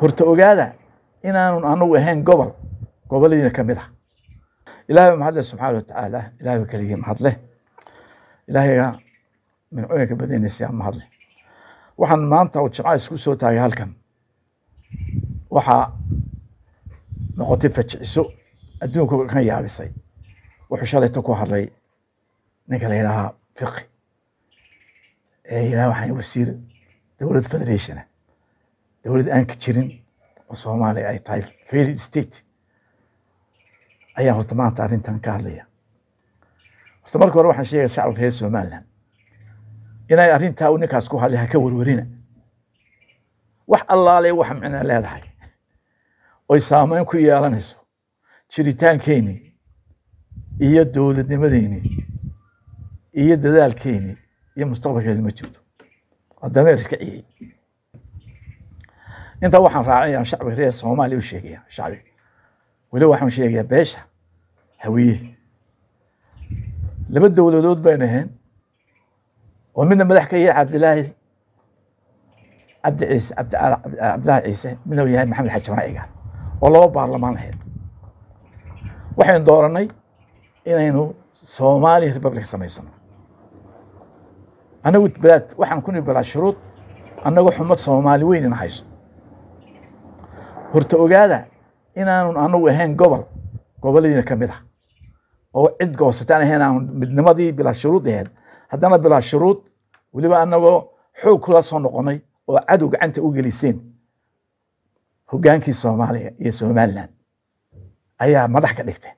horta ogaada inaanu anagu ahayn gobol goboladiina ka mid ah ilaahay mahadle subxaana watacaala ilaahay keligii mahadle ilaahayga mincooyinka badanaysa mahadle waxaan maanta u jimcaas ku soo taagay halkan waxaa noqotay fajiciso adduunka kan yaabisay wuxuu shalayta ku hadlay ninka la yidhaahaa fiqi ee yidhaha waxaan wasiir dowlad federationa dowlad aan ka jirin oo soomaaliya ay tahay failed state ayaa horta maanta arrintan ka hadlaya horta marka hore waxaan sheegaya shacabka reer somalilan inay arrintaa uu ninkaas ku hadlay ha ka warwarina wax allaaley wax micnaa leedahay oy saameyn ku yeelanayso jiritaankeenii iyo dowladnimadeenii iyo dadaalkeeni iyo mustaqbalkeedii ma jirto waa dameer iska ciyay intaa waxaan raacayaan shacbiga reer soomaaliya u sheegaya shacbiga weli waxaan sheegayaa beesha hawiye laba dowladood bayn ahayn oo midna madax ka yahay cabdilaahi cabdi cabdilaahi ciise midna yahay maxamed xajibana igaan oo laba baarlamaan ahayd waxaynu dooranay inaynu soomaaliya republic samaysano anagu balaad waxaan ku nihi shuruud annagu xumad soomaali weynina hayso horta ogaada inaanu anagu ahayn gobol goboladiina ka mid ah oo cid goosataan ahayn aan midnimadii bilaa shuruud ahayd haddana bilaa shuruud weliba anagoo xoog kula soo noqonay oo cadow gacanta u geliseen hoggaankii soomaaliya iyo somalilan ayaa madax ka dhigtay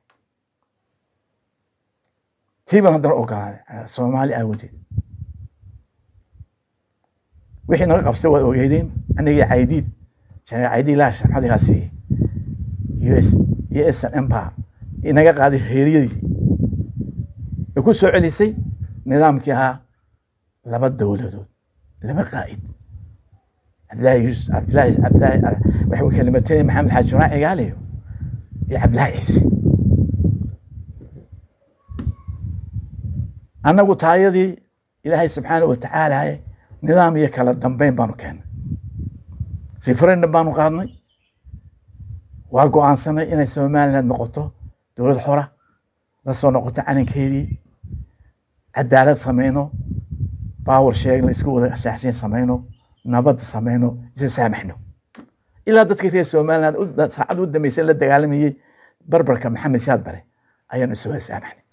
tiban haddana ogolaaday ah, soomaali aawadeed wixii naga qabsay waa ogeedeen anagii caydiid jaamacadii ilaah shamcad iga siiyey us empire inaga qaaday heeriyadii ay ku soo celisay nidaamkii ahaa laba dowladood laba qaa'id cabdillaahi yusuf cabdillaahi cabdillaahi waxay u kalimateen maxamed xaaji jumaac cigaaliyo iyo cabdillaahi ciise annagu taayadii ilaahay subxaanahu wa nidaam iyo kala dambeyn baanu keennay referendum baanu qaadnay waa go-aansanay inay somaliland noqoto dowlad xora la soo noqoto calankeedii cadaalad samayno baawer sheegna isku wada shaxshin samayno nabad samayno isa saamaxno ilaa dadkii reer somaliland saacad u dambaysan la dagaalamayey barbarka maxamed siyaad bare ayaanu isu wada saamaxnay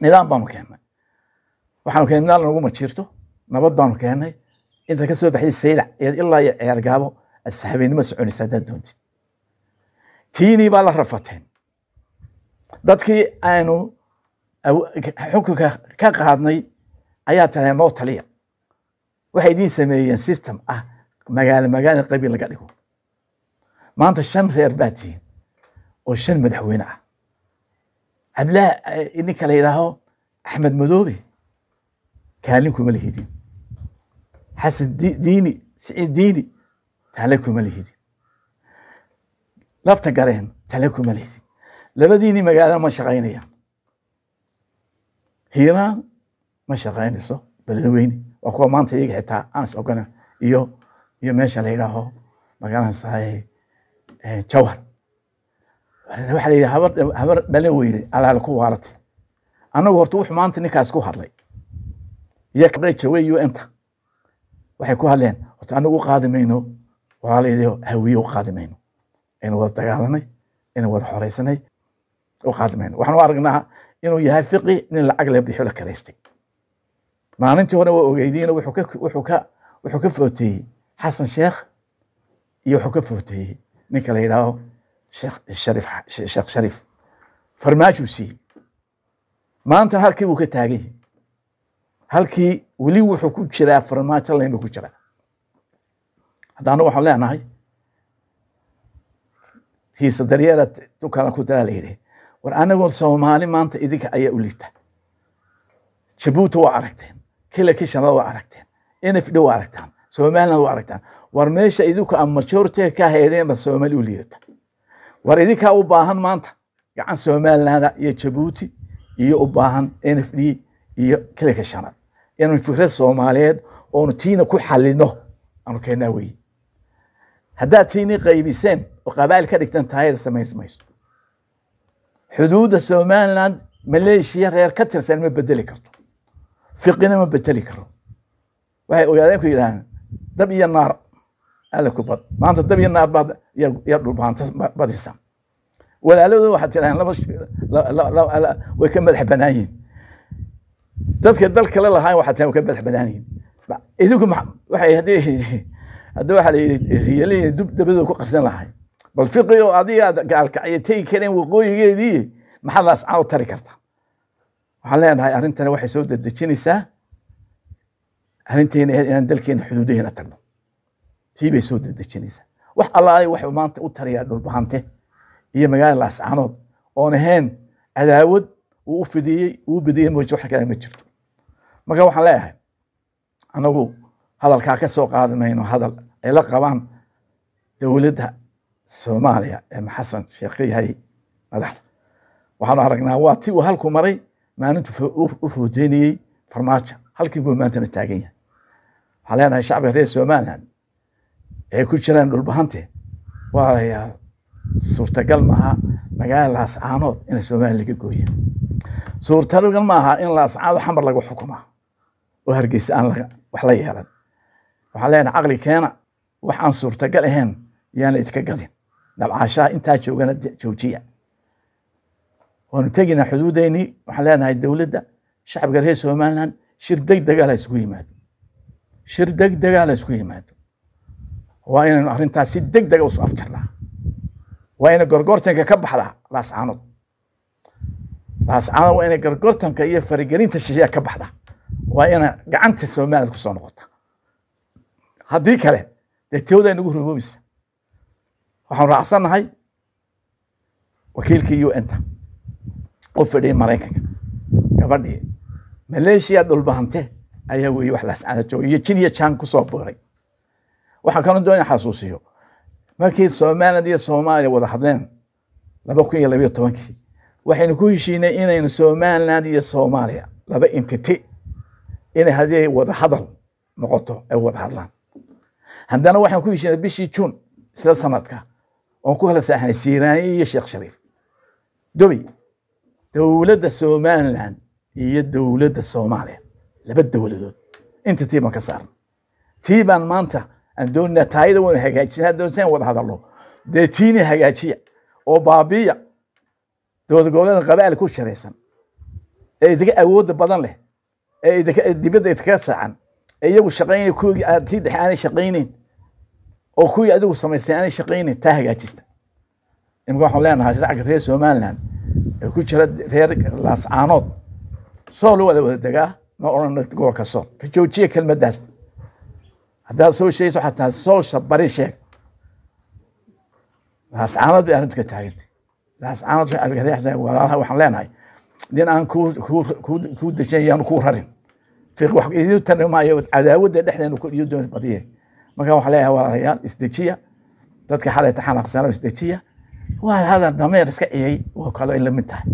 nidaam baanu keennay waxaanu keennay nidaam nagu majiirto nabad baanu keennay inta ka soo baxday saylac ayaad ilaa iyo ceergaabo aad sahabeennimo soconaysa haddaad doontid tiinii baa la rafateen dadkii aanu xukunka ka qaadnay ayaa tahay noo taliya waxay idiin sameeyeen system ah magaalo magaalo qabiil laga dhigo maanta shan reer baa tihiin oo shan madaxweyne ah cabdilaahi ninka eh, la yidhaaho axmed madoobe kaalin kuma lihidin xasan diini siciid diini tale kuma lihidin labta gareen tale kuma lihidin labadiini magaalada ma shaqaynayaan hiiraan ma shaqaynayso beledweyne waa kuwa maanta iyaga xitaa anas ogana iyo iyo meesha la yidhaaho magaaladaasa eh, jawhar waxaa la yidhi habar dhale weyne alaale ku waarata anagu horta wuxuu maanta ninkaas ku hadlay iyo kabreja wey inta waxay ku hadleen horta anagu u qaadi mayno walaalayadio hawiye u qaadi mayno inuu wada dagaalanay inuu wada xoreysanay u qaadi mayno waxaan u aragnaa inuu yahay fiqi nin lacag le bixio la karaystay maalintii hore waa ogeydiin wuxuu ka footeeyey xasan sheekh iyo wuxuu ka footeeyey ninka la yidhaaho sheekh sharif farmaajuu siiyey maanta halkii buu ka taagan yahay halkii weli wuxuu ku jiraa farmaajo layn ku jiraa hadda waxaan leenahay hiisa daryeera dukana ku daraa la yidhi war anagoo soomaali maanta idinka ayaa u liita jabuuti waa aragteen kila kishanada waa aragteen nfd waa aragtaan somaliland waa aragtaan war meesha idinku a majority ka haydeen soomaali u liidata war idinkaa u baahan maanta gacan somaliland iyo jabuuti iyo u baahan nfd iyo kila kishanaad inuu fikrad soomaaliyeed oonu tiina ku xalino anu keenaa wey haddaad tiini qaybiseen oo qabaa'il ka dhigtan taayada samays mayso xuduudda somaliland maleeshiya reer ka tirsan ma bedeli karto fiqina ma bedeli karo waxay ogaadeen ku yidhahdeen dab iyo naar alle ku bad maanta dab iyo naar baad iyo dhulbaanta badisa walaaladooda waxaad tidhahdeen way ka madax bannaan yihin dadka dal kale lahaan waxaa taa ka badax banaanyihin idinku waxay haddii hadda waxaa la yidhi riyalin dub dabadoo ku qarsan lahay bal fiqi adiga aad gaalkacyo tegi kareen waqooyigeedii maxaad ascaan tari karta waxaan leenahay arrintani waxay soo dedejinaysaa arrinteena inaan dalkeena xuduudaheena tagno tii bay soo dedejinaysaa wax allaale waxuu maanta u tarayaa dhulbahante iyo magaala ascaanood oon ahayn cadaawad uu u fidiyey uu bediyey mooje wax kale ma jirto marka waxaan leeyahay anagu hadalkaa ka soo qaadi hadal ay la qabaan dowladda soomaaliya ee maxasan sheekh yahay madaxda waxaanu aragnaa waa ti uu halku maray maalintu u foojeynayey farmaajo halkii buu maantana taagan yahay waxaan leenahay shacbiga reer somaliland ay ku jiraan dhulbahante waa suurtagal maaha magaala laascaanood ina somaliya laga gooya suurtagal maaha in laascaanood xamar lagu xukumaa oo hargeysa aan wax la yeelan waxaan leenahay caqli keena wax aan suurtagal ahayn yaana idka gadin dabcaashaha intaa joogana joojiya waanu tegina xuduudeynii waxaan leenahay dowladda shacabka reer somaliland shir deg dega la isku yimaado shir deg dega la isku yimaado waa inaynu arrintaas si deg dega usu afjarnaa waa inay gorgortanka ka baxdaa laascaanood laascaanood waa inay gorgortanka iyo faragelinta shisheya ka baxdaa waa ina gacanta somaliad kusoo noqota haddii kale dee toodaa nagu rigoobaysa waxaan raacsannahay wakiilkii u n ta oo fadhiyay maraykanka gabadhii maleeshiya dhulbahante ayaa weeye wax laascanajo iyo jin iyo kusoo booray waxaan kaloo doonaya xasuusiyo markii somaliland iyo soomaaliya wada hadleen laba kun iyo labayo tobankii waxaynu ku heshiinay inaynu somaliland iyo soomaaliya laba entity inay hadii ay wada hadal noqoto ay wada hadlaan haddana waxaan ku heshinaa bishii juun isla sanadka oon ku hala saaxnay siiraani iyo sheekh shariif dobi dowladda somalilan iyo dowladda soomaaliya laba dowladood inta tii ka saaran tii baan maanta aan doonaynaa taayada waynu hagaajinaa doonsan wada hadallo dee hagaajiya oo baabiya dowlad goboleeda qabaa'il ku sharaysan ee idaga awoodda badan leh dibadda idkaga saacan ee iyagu shaqaynaya kuwigii aad sii dhexe aanay shaqayneyn oo kuwii adigu samaystay aanay shaqayneyn taa hagaajista imika waxaan leenahay ragga reer somaliland ee ku jira reer laascaanood sool wada wada degaa ma odhan gobolka sool ka joojiya kelmaddaas haddaad soo sheegayso waxaad tahay soolsha bari sheeg laascaanood bay arrintu ka taagantay laascaanood waxaan leenahay nin aan ku dejan yaanu ku rarin wax idiin tari maayo cadaawadda dhexdeenu iyo dooni badiye marka waxaa leeyahay walaalayaal isdejiya dadka xalayta xanaaqsano isdejiya waa hadal dameer iska ciyay oo kale ay lamid tahay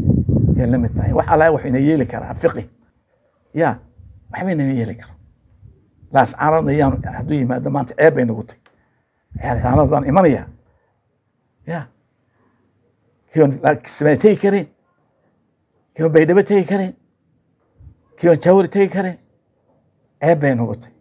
ay lamid tahay wax allaha wuxuu ina yeeli karaa fiqi ya waxba inana yeeli karo laas carana yaanu hadduu yimaado maanta ceeb bay nagu tay xeeritaanada baan imanaya ya kion samaytay karin kiiwan baydhabo tegi kareen kiiwan jaawar tegi kareen ceeb bay nugu